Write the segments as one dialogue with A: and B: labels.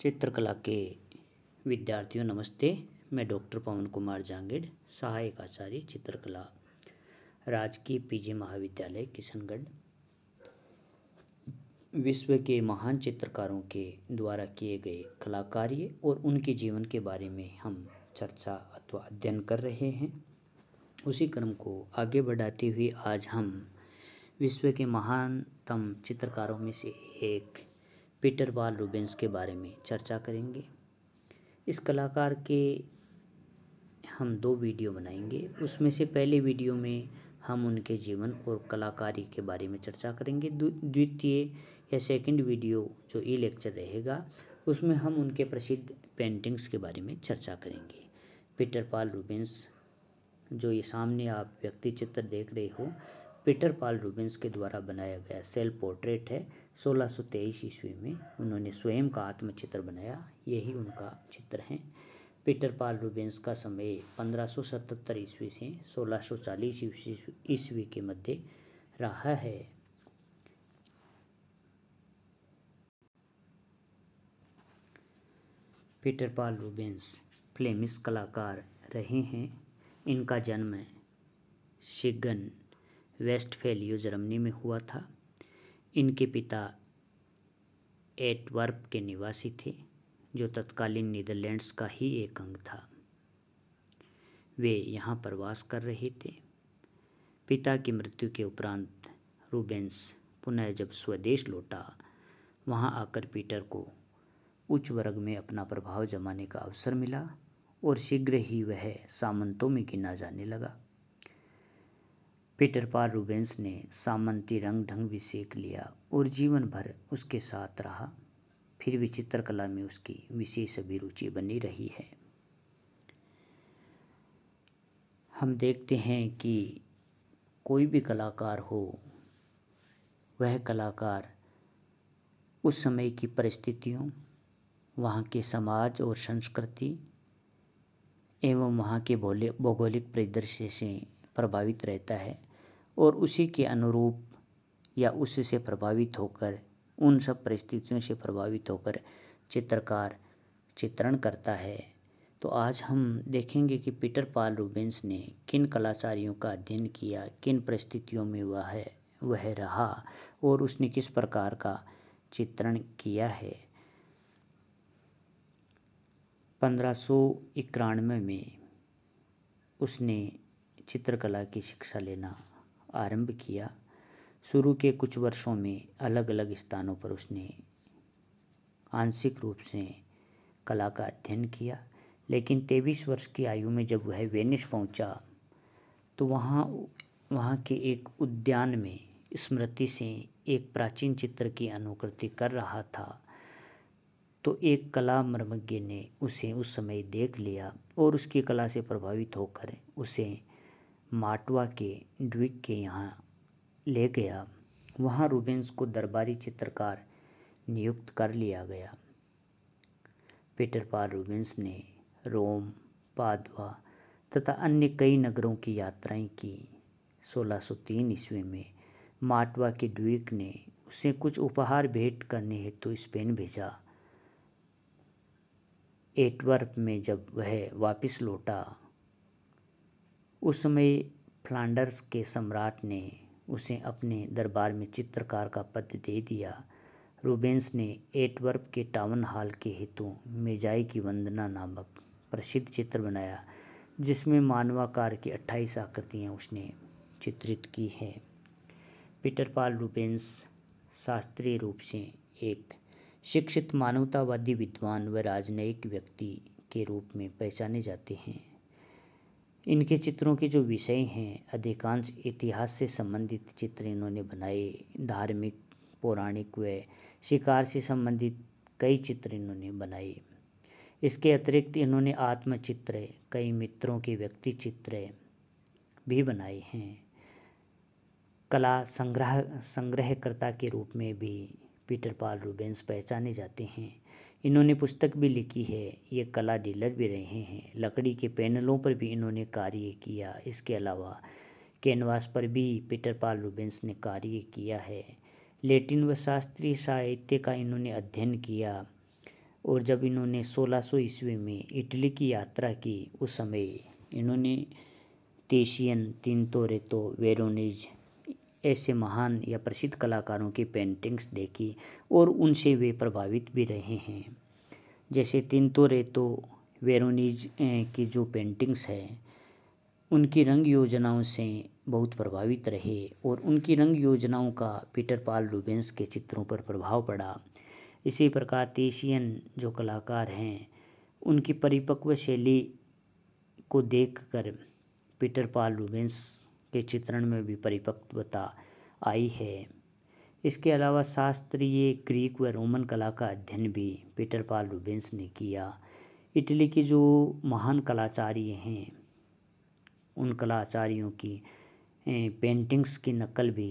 A: चित्रकला के विद्यार्थियों नमस्ते मैं डॉक्टर पवन कुमार जांगिड़ सहायक आचार्य चित्रकला राजकीय पीजी महाविद्यालय किशनगढ़ विश्व के महान चित्रकारों के द्वारा किए गए कलाकार्य और उनके जीवन के बारे में हम चर्चा अथवा अध्ययन कर रहे हैं उसी क्रम को आगे बढ़ाते हुए आज हम विश्व के महानतम चित्रकारों में से एक पीटर बाल रूबेंस के बारे में चर्चा करेंगे इस कलाकार के हम दो वीडियो बनाएंगे उसमें से पहले वीडियो में हम उनके जीवन और कलाकारी के बारे में चर्चा करेंगे द्वितीय या सेकंड वीडियो जो ई लेक्चर रहेगा उसमें हम उनके प्रसिद्ध पेंटिंग्स के बारे में चर्चा करेंगे पीटर पाल रूबेंस जो ये सामने आप व्यक्ति चित्र देख रहे हो पीटर पाल रूबेंस के द्वारा बनाया गया सेल पोर्ट्रेट है 1623 ईस्वी में उन्होंने स्वयं का आत्मचित्र बनाया यही उनका चित्र है पीटर पाल रूबेंस का समय 1577 ईस्वी से 1640 ईस्वी के मध्य रहा है पीटर पाल रूबेंस फ्लेमिश कलाकार रहे हैं इनका जन्म शिगन फेलियो जर्मनी में हुआ था इनके पिता एटवर्प के निवासी थे जो तत्कालीन नीदरलैंड्स का ही एक अंग था वे यहाँ प्रवास कर रहे थे पिता की मृत्यु के उपरांत रूबेंस पुनः जब स्वदेश लौटा वहाँ आकर पीटर को उच्च वर्ग में अपना प्रभाव जमाने का अवसर मिला और शीघ्र ही वह सामंतों में गिना जाने लगा पीटर पाल रूबेंस ने सामंती रंग ढंग भी सीख लिया और जीवन भर उसके साथ रहा फिर भी चित्रकला में उसकी विशेष अभिरुचि बनी रही है हम देखते हैं कि कोई भी कलाकार हो वह कलाकार उस समय की परिस्थितियों वहाँ के समाज और संस्कृति एवं वहाँ के भौगोलिक परिदृश्य से प्रभावित रहता है और उसी के अनुरूप या उससे प्रभावित होकर उन सब परिस्थितियों से प्रभावित होकर चित्रकार चित्रण करता है तो आज हम देखेंगे कि पीटर पाल रूबेंस ने किन कलाचारियों का अध्ययन किया किन परिस्थितियों में वह है वह रहा और उसने किस प्रकार का चित्रण किया है पंद्रह सौ इक्यानवे में उसने चित्रकला की शिक्षा लेना आरंभ किया शुरू के कुछ वर्षों में अलग अलग स्थानों पर उसने आंशिक रूप से कला का अध्ययन किया लेकिन तेईस वर्ष की आयु में जब वह वेनिस पहुंचा तो वहाँ वहाँ के एक उद्यान में स्मृति से एक प्राचीन चित्र की अनुकृति कर रहा था तो एक कला मर्मज्ञ ने उसे उस समय देख लिया और उसकी कला से प्रभावित होकर उसे माटवा के ड्विक के यहाँ ले गया वहाँ रूबेंस को दरबारी चित्रकार नियुक्त कर लिया गया पीटर पाल रूबेंस ने रोम पादवा तथा अन्य कई नगरों की यात्राएं की 1603 ईस्वी में माटवा के ड्विक ने उसे कुछ उपहार भेंट करने हेतु तो स्पेन भेजा एटवर्प में जब वह वापस लौटा उस समय फ्लांडर्स के सम्राट ने उसे अपने दरबार में चित्रकार का पद दे दिया रूबेंस ने एटवर्प के टाउन हॉल के हेतु मेजाई की वंदना नामक प्रसिद्ध चित्र बनाया जिसमें मानवाकार की अट्ठाईस आकृतियाँ उसने चित्रित की है पीटर पाल रूबेंस शास्त्रीय रूप से एक शिक्षित मानवतावादी विद्वान व राजनयिक व्यक्ति के रूप में पहचाने जाते हैं इनके चित्रों के जो विषय हैं अधिकांश इतिहास से संबंधित चित्र इन्होंने बनाए धार्मिक पौराणिक व शिकार से संबंधित कई चित्र इन्होंने बनाए इसके अतिरिक्त इन्होंने आत्मचित्र कई मित्रों के व्यक्ति चित्र भी बनाए हैं कला संग्रह संग्रहकर्ता के रूप में भी पीटर पाल रूबेंस पहचाने जाते हैं इन्होंने पुस्तक भी लिखी है ये कला डीलर भी रहे हैं लकड़ी के पैनलों पर भी इन्होंने कार्य किया इसके अलावा कैनवास पर भी पीटर पाल रूबेंस ने कार्य किया है लेटिन व शास्त्रीय साहित्य का इन्होंने अध्ययन किया और जब इन्होंने 1600 ईस्वी में इटली की यात्रा की उस समय इन्होंने तेशियन तिनतोरेतो वेरोनिज ऐसे महान या प्रसिद्ध कलाकारों की पेंटिंग्स देखी और उनसे वे प्रभावित भी रहे हैं जैसे तिंतो रेतो वेरोनीज की जो पेंटिंग्स है उनकी रंग योजनाओं से बहुत प्रभावित रहे और उनकी रंग योजनाओं का पीटर पाल रूबेंस के चित्रों पर प्रभाव पड़ा इसी प्रकार तेसियन जो कलाकार हैं उनकी परिपक्व शैली को देखकर पीटर पाल रूबेंस के चित्रण में भी परिपक्वता आई है इसके अलावा शास्त्रीय ग्रीक व रोमन कला का अध्ययन भी पीटर पाल रूबेंस ने किया इटली के जो महान कलाचार्य हैं उन कलाचार्यों की पेंटिंग्स की नकल भी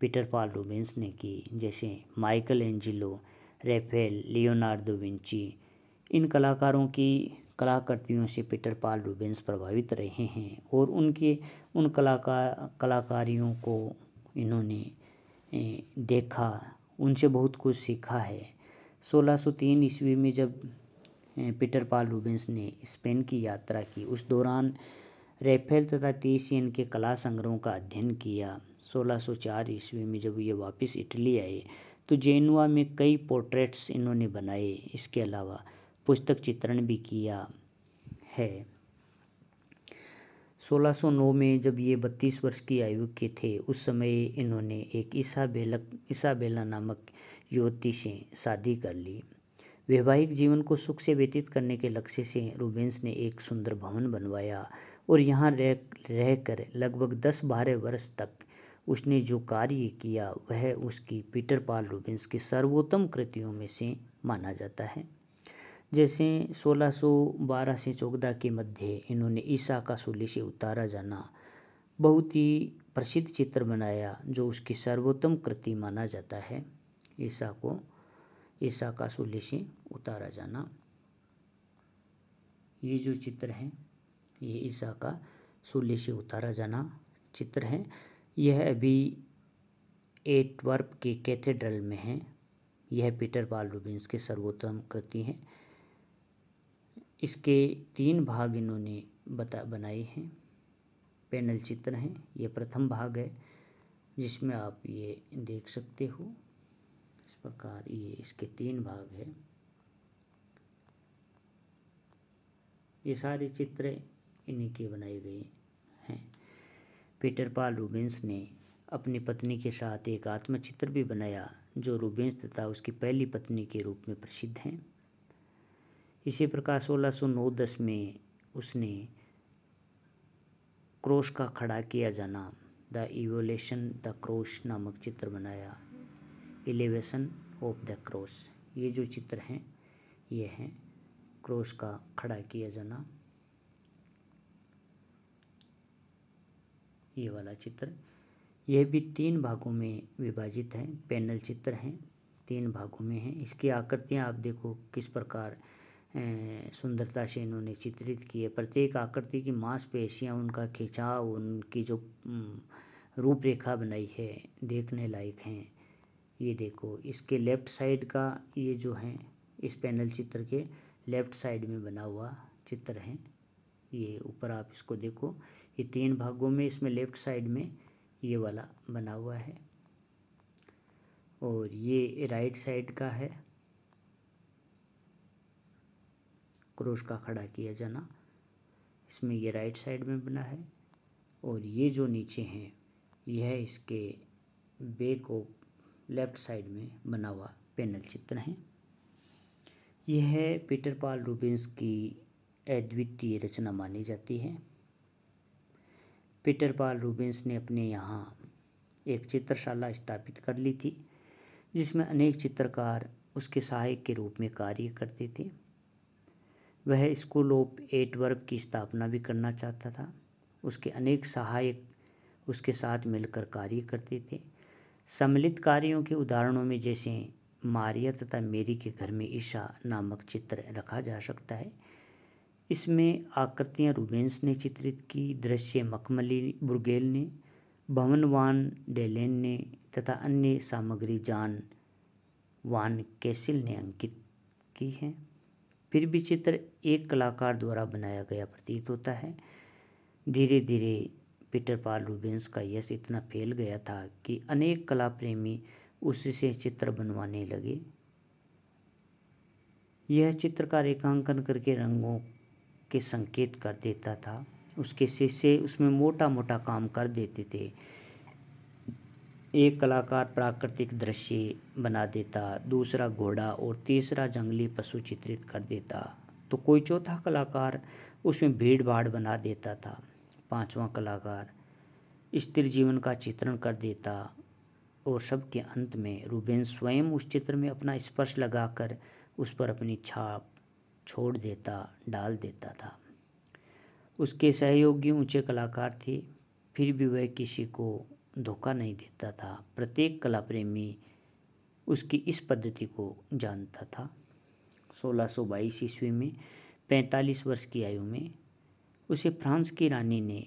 A: पीटर पाल रूबेंस ने की जैसे Michelangelo Raphael Leonardo Vinci इन कलाकारों की कलाकृतियों से पीटर पाल रूबेंस प्रभावित रहे हैं और उनके उन कलाकार कलाकारियों को इन्होंने देखा उनसे बहुत कुछ सीखा है 1603 ईस्वी में जब पीटर पाल रूबेंस ने स्पेन की यात्रा की उस दौरान रेफेल तथा तेसियन के कला संग्रहों का अध्ययन किया 1604 ईस्वी में जब ये वापस इटली आए तो जेनुआ में कई पोर्ट्रेट्स इन्होंने बनाए इसके अलावा पुस्तक चित्रण भी किया है 1609 में जब ये 32 वर्ष की आयु के थे उस समय इन्होंने एक ईसाबेलक ईसाबेला नामक युवती से शादी कर ली वैवाहिक जीवन को सुख से व्यतीत करने के लक्ष्य से रूबेंस ने एक सुंदर भवन बनवाया और यहाँ रह रहकर लगभग दस बारह वर्ष तक उसने जो कार्य किया वह उसकी पीटर पाल रूबेंस की सर्वोत्तम कृतियों में से माना जाता है जैसे 1612 से चौदह के मध्य इन्होंने ईसा का सूली से उतारा जाना बहुत ही प्रसिद्ध चित्र बनाया जो उसकी सर्वोत्तम कृति माना जाता है ईसा को ईसा का सूली से उतारा जाना ये जो चित्र है ये ईसा का सूली से उतारा जाना चित्र है यह अभी एटवर्प के कैथेड्रल में है यह पीटर पाल रूबिन्स के सर्वोत्तम कृति हैं इसके तीन भाग इन्होंने बता बनाए हैं पैनल चित्र हैं ये प्रथम भाग है जिसमें आप ये देख सकते हो इस प्रकार ये इसके तीन भाग है ये सारे चित्र इन्हीं के बनाए गए हैं पीटर पाल रूबेंस ने अपनी पत्नी के साथ एक आत्मचित्र भी बनाया जो रूबेंस तथा उसकी पहली पत्नी के रूप में प्रसिद्ध हैं इसी प्रकार सोलह सौ नौ दस में उसने क्रोश का खड़ा किया जाना द इवोलेशन द क्रोश नामक चित्र बनाया एलिवेशन ऑफ द क्रोश ये जो चित्र हैं ये हैं क्रोश का खड़ा किया जाना ये वाला चित्र यह भी तीन भागों में विभाजित है पैनल चित्र हैं तीन भागों में हैं इसकी आकृतियाँ आप देखो किस प्रकार सुंदरता से इन्होंने चित्रित किए प्रत्येक आकृति की मांसपेशियाँ उनका खिंचाव उनकी जो रूपरेखा बनाई है देखने लायक हैं ये देखो इसके लेफ़्ट साइड का ये जो है इस पैनल चित्र के लेफ़्ट साइड में बना हुआ चित्र है ये ऊपर आप इसको देखो ये तीन भागों में इसमें लेफ़्ट साइड में ये वाला बना हुआ है और ये राइट साइड का है क्रोश का खड़ा किया जाना इसमें ये राइट साइड में बना है और ये जो नीचे हैं यह है इसके बे को लेफ्ट साइड में बना हुआ पैनल चित्र है यह है पीटर पाल रूबिन्स की अद्वितीय रचना मानी जाती है पीटर पाल रूबिन्स ने अपने यहाँ एक चित्रशाला स्थापित कर ली थी जिसमें अनेक चित्रकार उसके सहायक के रूप में कार्य करते थे वह स्कूल ऑफ एट वर्क की स्थापना भी करना चाहता था उसके अनेक सहायक उसके साथ मिलकर कार्य करते थे सम्मिलित कार्यों के उदाहरणों में जैसे मारिया तथा मेरी के घर में ईशा नामक चित्र रखा जा सकता है इसमें आकृतियां रूबेंस ने चित्रित की दृश्य मखमली बुर्गेल ने भवन वान डेलेन ने तथा अन्य सामग्री जान वान कैसिल ने अंकित की हैं फिर भी चित्र एक कलाकार द्वारा बनाया गया प्रतीत होता है धीरे धीरे पीटर पाल रूबेंस का यश इतना फैल गया था कि अनेक कला प्रेमी उससे चित्र बनवाने लगे यह चित्र का रेखांकन करके रंगों के संकेत कर देता था उसके शीशे उसमें मोटा मोटा काम कर देते थे एक कलाकार प्राकृतिक दृश्य बना देता दूसरा घोड़ा और तीसरा जंगली पशु चित्रित कर देता तो कोई चौथा कलाकार उसमें भीड़ भाड़ बना देता था पांचवा कलाकार स्त्री जीवन का चित्रण कर देता और सबके अंत में रूबेन स्वयं उस चित्र में अपना स्पर्श लगाकर उस पर अपनी छाप छोड़ देता डाल देता था उसके सहयोगी ऊंचे कलाकार थे फिर भी वह किसी को धोखा नहीं देता था प्रत्येक कला प्रेमी उसकी इस पद्धति को जानता था 1622 ईस्वी में 45 वर्ष की आयु में उसे फ्रांस की रानी ने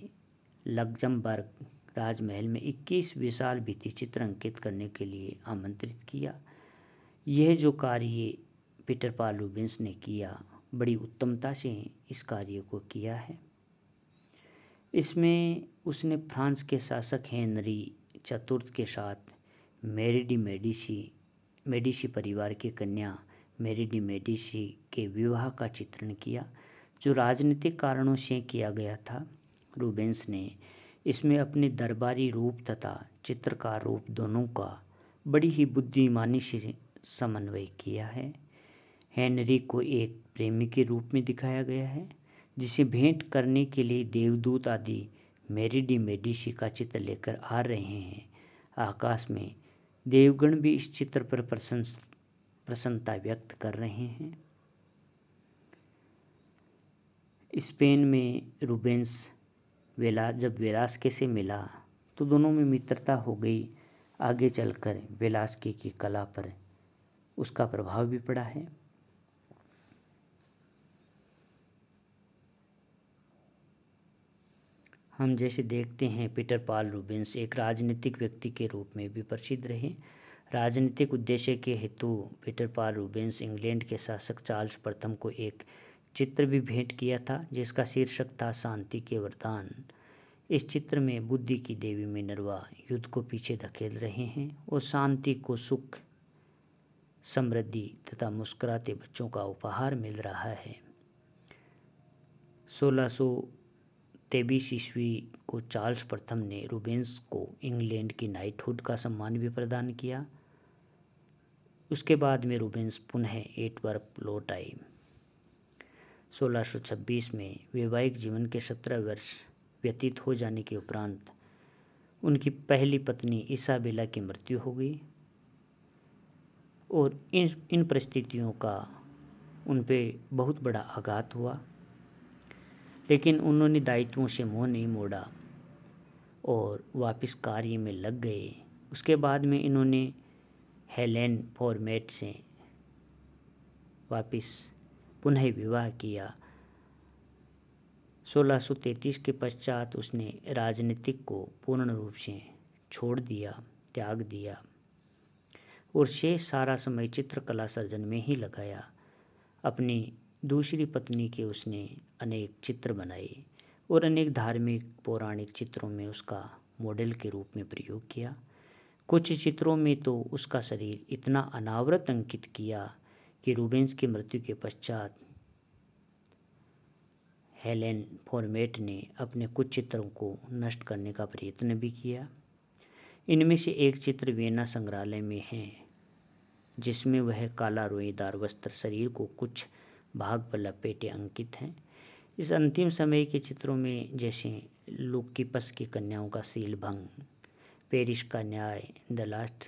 A: लग्जमबर्ग राजमहल में 21 विशाल भित्ति चित्र अंकित करने के लिए आमंत्रित किया यह जो कार्य पीटर पालूबिंस ने किया बड़ी उत्तमता से इस कार्य को किया है इसमें उसने फ्रांस के शासक हेनरी चतुर्थ के साथ मेरी डी मेडिसी मेडिसी परिवार की कन्या मेरी डी मेडिसी के विवाह का चित्रण किया जो राजनीतिक कारणों से किया गया था रूबेंस ने इसमें अपने दरबारी रूप तथा चित्रकार रूप दोनों का बड़ी ही बुद्धिमानी से समन्वय किया है हेनरी को एक प्रेमी के रूप में दिखाया गया है जिसे भेंट करने के लिए देवदूत आदि मेरिडी मेडिशी का चित्र लेकर आ रहे हैं आकाश में देवगण भी इस चित्र पर प्रसन्न प्रसन्नता व्यक्त कर रहे हैं स्पेन में रूबेंस वेला जब वेलास्के से मिला तो दोनों में मित्रता हो गई आगे चलकर वेलास्के की कला पर उसका प्रभाव भी पड़ा है हम जैसे देखते हैं पीटर पाल रूबेंस एक राजनीतिक व्यक्ति के रूप में भी प्रसिद्ध रहे राजनीतिक उद्देश्य के हेतु पीटर पाल रूबेंस इंग्लैंड के शासक चार्ल्स प्रथम को एक चित्र भी भेंट किया था जिसका शीर्षक था शांति के वरदान इस चित्र में बुद्धि की देवी मिनरवा युद्ध को पीछे धकेल रहे हैं और शांति को सुख समृद्धि तथा मुस्कुराते बच्चों का उपहार मिल रहा है सोलह तेबीस ईस्वी को चार्ल्स प्रथम ने रूबेंस को इंग्लैंड की नाइटहुड का सम्मान भी प्रदान किया उसके बाद में रूबेंस पुनः एटवर्प लौट आए 1626 में वैवाहिक जीवन के सत्रह वर्ष व्यतीत हो जाने के उपरांत उनकी पहली पत्नी ईसाबेला की मृत्यु हो गई और इन इन परिस्थितियों का उन पर बहुत बड़ा आघात हुआ लेकिन उन्होंने दायित्वों से मुंह नहीं मोड़ा और वापस कार्य में लग गए उसके बाद में इन्होंने हेलेन फॉर्मेट से वापस पुनः विवाह किया 1633 के पश्चात उसने राजनीतिक को पूर्ण रूप से छोड़ दिया त्याग दिया और शेष सारा समय चित्रकला सर्जन में ही लगाया अपनी दूसरी पत्नी के उसने अनेक चित्र बनाए और अनेक धार्मिक पौराणिक चित्रों में उसका मॉडल के रूप में प्रयोग किया कुछ चित्रों में तो उसका शरीर इतना अनावृत अंकित किया कि रूबेंस की मृत्यु के पश्चात हेलेन फॉर्मेट ने अपने कुछ चित्रों को नष्ट करने का प्रयत्न भी किया इनमें से एक चित्र वेना संग्रहालय में है जिसमें वह काला रोईदार वस्त्र शरीर को कुछ भाग पर लपेटे अंकित हैं इस अंतिम समय के चित्रों में जैसे लुक्किपस की कन्याओं का सील भंग पेरिस का न्याय the last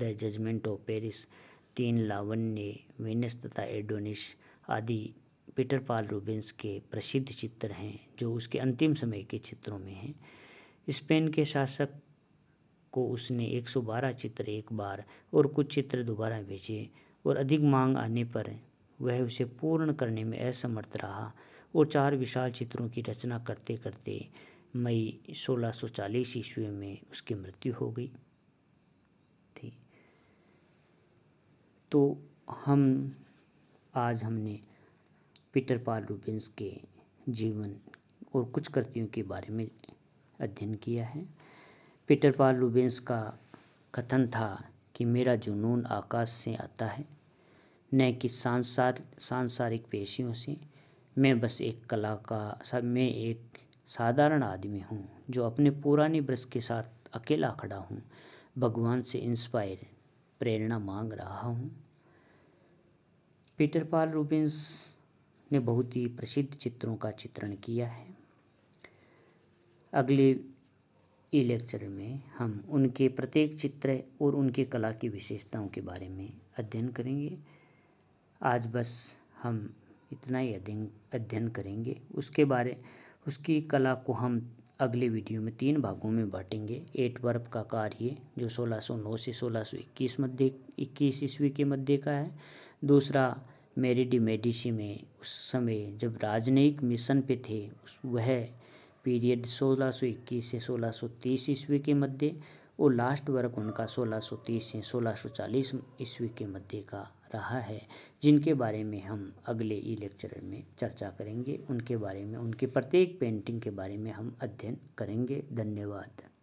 A: the judgment of Paris तीन लावण्य वेनस तथा एडोनिश आदि पीटर पाल रूबेंस के प्रसिद्ध चित्र हैं जो उसके अंतिम समय के चित्रों में हैं स्पेन के शासक को उसने 112 चित्र एक बार और कुछ चित्र दोबारा भेजे और अधिक मांग आने पर वह उसे पूर्ण करने में असमर्थ रहा और चार विशाल चित्रों की रचना करते करते मई 1640 ईस्वी में उसकी मृत्यु हो गई थी तो हम आज हमने पीटर पाल रूबेंस के जीवन और कुछ कृतियों के बारे में अध्ययन किया है पीटर पाल रूबेंस का कथन था कि मेरा जुनून आकाश से आता है न कि सांसार सांसारिक पेशियों से मैं बस एक कला का मैं एक साधारण आदमी हूँ जो अपने पुराने ब्रश के साथ अकेला खड़ा हूँ भगवान से इंस्पायर प्रेरणा मांग रहा हूँ पीटर पाल रूबिन्स ने बहुत ही प्रसिद्ध चित्रों का चित्रण किया है अगले ई लेक्चर में हम उनके प्रत्येक चित्र और उनके कला की विशेषताओं के बारे में अध्ययन करेंगे आज बस हम इतना ही अध्ययन अध्ययन करेंगे उसके बारे उसकी कला को हम अगले वीडियो में तीन भागों में बांटेंगे एट वर्ब का कार्य जो 1609 से 1621 मध्य इक्कीस ईस्वी के मध्य का है दूसरा मेरी डी मेडिसी में उस समय जब राजनयिक मिशन पे थे वह पीरियड 1621 से 1630 ईस्वी के मध्य और लास्ट वर्क उनका 1630 से 1640 ईस्वी के मध्य का रहा है जिनके बारे में हम अगले ई लेक्चर में चर्चा करेंगे उनके बारे में उनके प्रत्येक पेंटिंग के बारे में हम अध्ययन करेंगे धन्यवाद